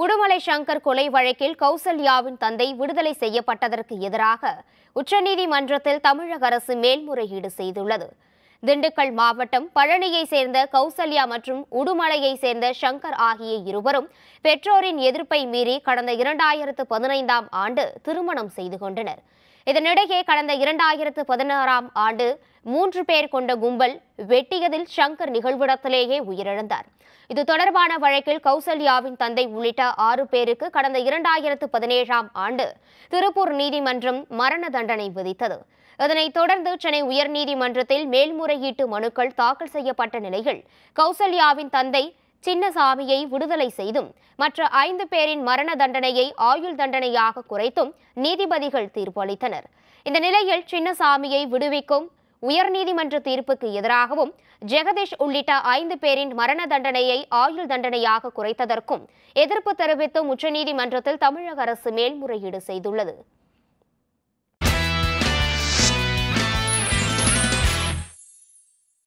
உடுமலை சங்கர் கொலை வழக்கில் கௌசல்யாவின் தந்தை விடுதலை செய்யப்பட்டதற்கு எதிராக உச்சநீதிமன்றத்தில் தமிழக அரசு மேல்முறையீடு செய்துள்ளது திண்டுக்கல் மாவட்டம் பழனியை சேர்ந்த கௌசல்யா மற்றும் உடுமலையை சேர்ந்த சங்கர் ஆகிய இருவரும் பெற்றோரின் எதிர்ப்பை மீறி கடந்த இரண்டாயிரத்து பதினைந்தாம் ஆண்டு திருமணம் செய்து கொண்டனர் இதனிடையே கடந்த இரண்டாயிரத்து பதினாறாம் ஆண்டு மூன்று பேர் கொண்ட கும்பல் வெட்டியதில் சங்கர் நிகழ்விடத்திலேயே உயிரிழந்தார் இது தொடர்பான வழக்கில் கௌசல்யாவின் தந்தை உள்ளிட்ட ஆறு பேருக்கு கடந்த இரண்டாயிரத்து பதினேழாம் ஆண்டு திருப்பூர் நீதிமன்றம் மரண தண்டனை விதித்தது இதனைத் தொடர்ந்து சென்னை உயர்நீதிமன்றத்தில் மேல்முறையீட்டு மனுக்கள் தாக்கல் செய்யப்பட்ட நிலையில் கௌசல்யாவின் தந்தை சின்னசாமியை விடுதலை செய்தும் மற்ற ஐந்து பேரின் மரண தண்டனையை ஆயுள் தண்டனையாக குறைத்தும் நீதிபதிகள் தீர்ப்பளித்தனர் இந்த நிலையில் சின்னசாமியை விடுவிக்கும் உயர்நீதிமன்ற தீர்ப்புக்கு எதிராகவும் ஜெகதீஷ் உள்ளிட்ட ஐந்து பேரின் மரண தண்டனையை ஆயுள் தண்டனையாக குறைத்ததற்கும் எதிர்ப்பு தெரிவித்து உச்சநீதிமன்றத்தில் தமிழக அரசு மேல்முறையீடு செய்துள்ளது